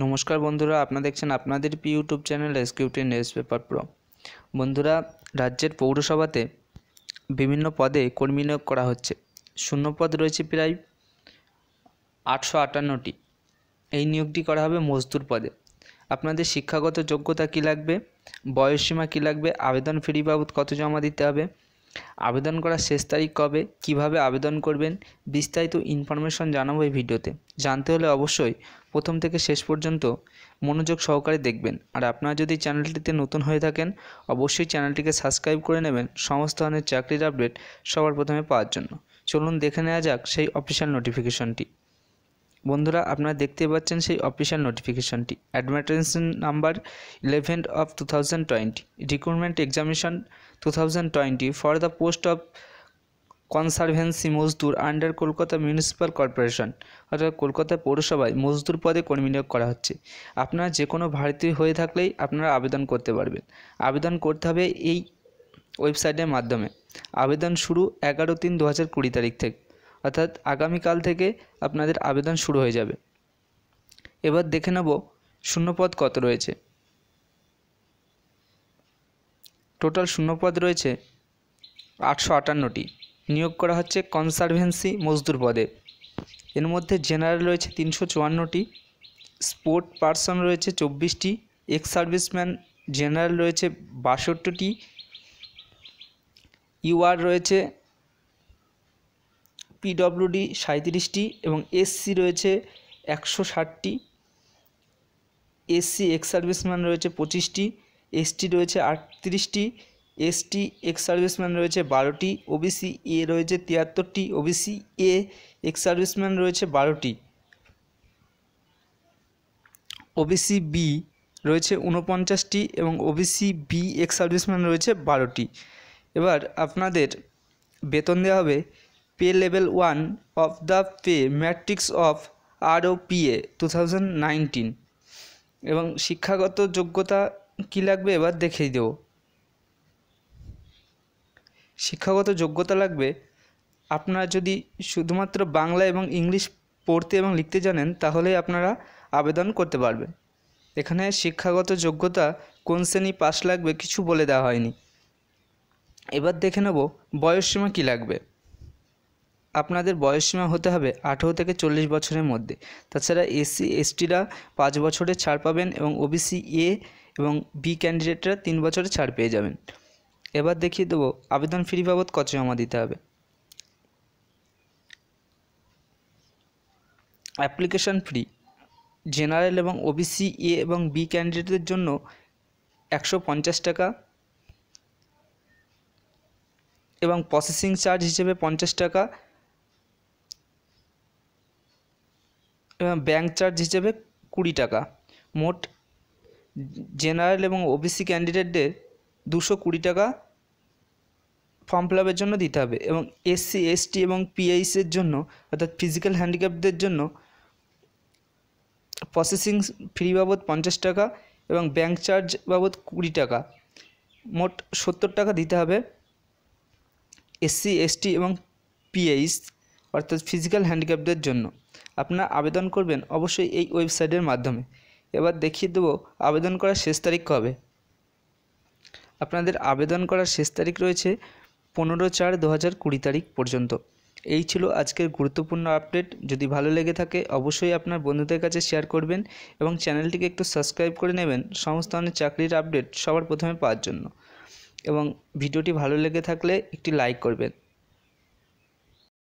নমস্কার বন্ধুরা আপনারা দেখছেন আপনাদের P YouTube channel SQT newspaper pro বন্ধুরা রাজ্যের পৌরসভাতে বিভিন্ন পদে কর্মী নিয়োগ করা হচ্ছে শূন্য পদ রয়েছে প্রায় আটশো আটান্নটি এই নিয়োগটি করা হবে মজদুর পদে আপনাদের শিক্ষাগত যোগ্যতা কি লাগবে বয়সসীমা কি লাগবে আবেদন ফি বাবদ কত জমা দিতে হবে আবেদন করার শেষ তারিখ কবে কিভাবে আবেদন করবেন বিস্তারিত ইনফরমেশন জানাবো এই ভিডিওতে জানতে হলে অবশ্যই প্রথম থেকে শেষ পর্যন্ত মনোযোগ সহকারে দেখবেন আর আপনারা যদি চ্যানেলটিতে নতুন হয়ে থাকেন অবশ্যই চ্যানেলটিকে সাবস্ক্রাইব করে নেবেন সমস্ত ধরনের চাকরির আপডেট সবার প্রথমে পাওয়ার জন্য চলুন দেখে নেওয়া যাক সেই অফিসিয়াল নোটিফিকেশনটি বন্ধুরা আপনারা দেখতে পাচ্ছেন সেই অফিসিয়াল নোটিফিকেশনটি advertisement number eleven of two thousand twenty recruitment examination two thousand twenty for the post of conservancy mazdoor under Kolkata municipal corporation অর্থাৎ কলকাতা পৌরসভায় মজদুর পদে কর্মী নিয়োগ করা হচ্ছে আপনারা যে কোনো ভারতীয় হয়ে থাকলেই আপনারা আবেদন করতে পারবেন আবেদন করতে হবে এই ওয়েবসাইটের মাধ্যমে আবেদন শুরু এগারো তিন দু হাজার কুড়ি তারিখ থেকে অর্থাৎ আগামীকাল থেকে আপনাদের আবেদন শুরু হয়ে যাবে এবার দেখে নেব শূন্যপদ কত রয়েছে টোটাল শূন্যপদ রয়েছে আটশো আটান্নটি নিয়োগ করা হচ্ছে কনসারভেন্সি মজদুর পদে এর মধ্যে জেনারেল রয়েছে তিনশো চুয়ান্নটি স্পোর্ট পার্সন রয়েছে চব্বিশটি এক্স সার্ভিসম্যান জেনারেল রয়েছে বাষট্টিটি ইউআর রয়েছে পিডব্লিউডি সাঁত্রিশটি এবং এসসি রয়েছে একশো ষাটটি এসসি এক্স সার্ভিসম্যান রয়েছে পঁচিশটি এসটি রয়েছে আটত্রিশটি এসটি এক্স সার্ভিসম্যান রয়েছে বারোটি ওবিসি এ রয়েছে তিয়াত্তরটি ওবিসি এ এক্স সার্ভিসম্যান রয়েছে বারোটি ওবিসি বি রয়েছে উনপঞ্চাশটি এবং ওবিসি বি এক্স সার্ভিসম্যান রয়েছে বারোটি এবার আপনাদের বেতন দেওয়া হবে pay level one of the pay matrix of R O ROPA 2019 এবং শিক্ষাগত যোগ্যতা কি লাগবে এবার দেখেই দেব শিক্ষাগত যোগ্যতা লাগবে আপনারা যদি শুধুমাত্র বাংলা এবং ইংলিশ পড়তে এবং লিখতে জানেন তাহলে আপনারা আবেদন করতে পারবে এখানে শিক্ষাগত যোগ্যতা কোন শ্রেণী পাস লাগবে কিছু বলে দেওয়া হয়নি এবার দেখে নেব বয়সসীমা কি লাগবে আপনাদের বয়সসীমা হতে হবে আঠেরো থেকে চল্লিশ বছরের মধ্যে তাছাড়া এসসি এসটিরা পাঁচ বছরের ছাড় পাবেন এবং ওবিসি এ এবং বি ক্যান্ডিডেটরা তিন বছরে ছাড় পেয়ে যাবেন এবার দেখিয়ে দেবো আবেদন ফিরি বাবদ কত জমা দিতে হবে অ্যাপ্লিকেশান ফ্রি জেনারেল এবং ওবিসি এ এবং বি ক্যান্ডিডেটদের জন্য একশো পঞ্চাশ টাকা এবং প্রসেসিং চার্জ হিসেবে পঞ্চাশ টাকা ব্যাঙ্ক চার্জ হিসেবে কুড়ি টাকা মোট জেনারেল এবং ওবিসি ক্যান্ডিডেটদের দুশো কুড়ি টাকা ফর্ম ফিল আপের জন্য দিতে হবে এবং এসসি এসটি এবং পিএইসের জন্য অর্থাৎ ফিজিক্যাল হ্যান্ডিক্যাপদের জন্য প্রসেসিং ফ্রি বাবদ পঞ্চাশ টাকা এবং ব্যাঙ্ক চার্জ বাবদ কুড়ি টাকা মোট সত্তর টাকা দিতে হবে এসসি এসটি এবং পিএইচ অর্থাৎ ফিজিক্যাল হ্যান্ডিক্যাপদের জন্য আপনারা আবেদন করবেন অবশ্যই এই ওয়েবসাইটের মাধ্যমে এবার দেখিয়ে দেবো আবেদন করার শেষ তারিখ কবে আপনাদের আবেদন করার শেষ তারিখ রয়েছে পনেরো চার দু হাজার কুড়ি তারিখ পর্যন্ত এই ছিল আজকের গুরুত্বপূর্ণ আপডেট যদি ভালো লেগে থাকে অবশ্যই আপনার বন্ধুদের কাছে শেয়ার করবেন এবং চ্যানেলটিকে একটু সাবস্ক্রাইব করে নেবেন সমস্ত ধরনের চাকরির আপডেট সবার প্রথমে পাওয়ার জন্য এবং ভিডিওটি ভালো লেগে থাকলে একটি লাইক করবেন